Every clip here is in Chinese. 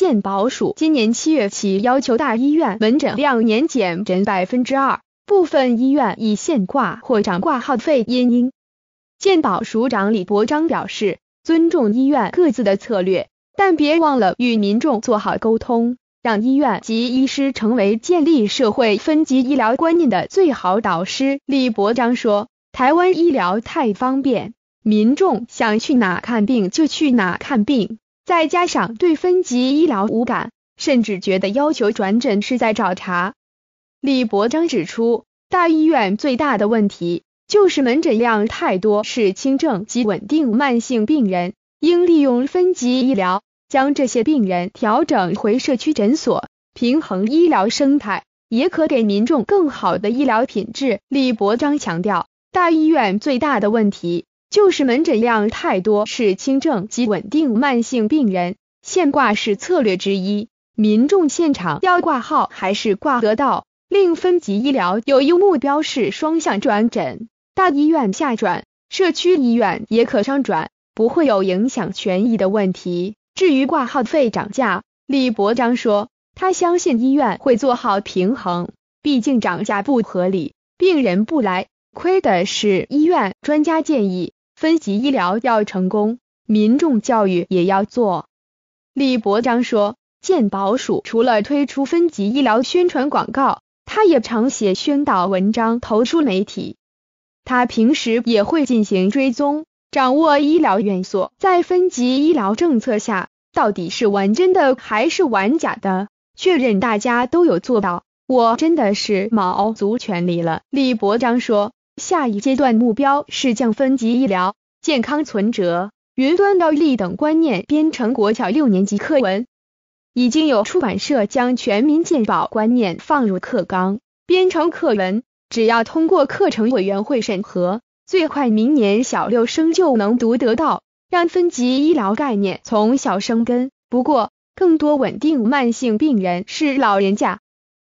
健保署今年七月起要求大医院门诊量年减诊百分之二，部分医院已现挂或涨挂号费。因因，健保署长李伯章表示，尊重医院各自的策略，但别忘了与民众做好沟通，让医院及医师成为建立社会分级医疗观念的最好导师。李伯章说，台湾医疗太方便，民众想去哪看病就去哪看病。再加上对分级医疗无感，甚至觉得要求转诊是在找茬。李伯章指出，大医院最大的问题就是门诊量太多，是轻症及稳定慢性病人，应利用分级医疗，将这些病人调整回社区诊所，平衡医疗生态，也可给民众更好的医疗品质。李伯章强调，大医院最大的问题。就是门诊量太多，是轻症及稳定慢性病人现挂是策略之一。民众现场要挂号还是挂得到？另分级医疗有一目标是双向转诊，大医院下转，社区医院也可上转，不会有影响权益的问题。至于挂号费涨价，李伯章说，他相信医院会做好平衡，毕竟涨价不合理，病人不来，亏的是医院。专家建议。分级医疗要成功，民众教育也要做。李伯章说，健保署除了推出分级医疗宣传广告，他也常写宣导文章投出媒体。他平时也会进行追踪，掌握医疗院所在分级医疗政策下到底是玩真的还是玩假的，确认大家都有做到。我真的是卯足全力了，李伯章说。下一阶段目标是将分级医疗、健康存折、云端照力等观念编成国小六年级课文。已经有出版社将全民健保观念放入课纲，编成课文。只要通过课程委员会审核，最快明年小六生就能读得到，让分级医疗概念从小生根。不过，更多稳定慢性病人是老人家。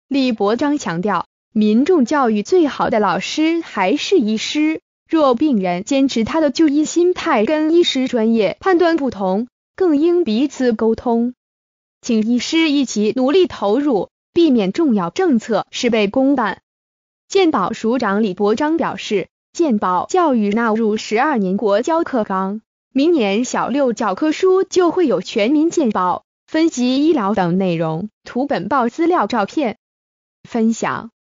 李伯章强调。民众教育最好的老师还是医师。若病人坚持他的就医心态跟医师专业判断不同，更应彼此沟通，请医师一起努力投入，避免重要政策事倍功半。健保署长李博章表示，健保教育纳入十二年国教课纲，明年小六教科书就会有全民健保、分级医疗等内容。图本报资料照片分享。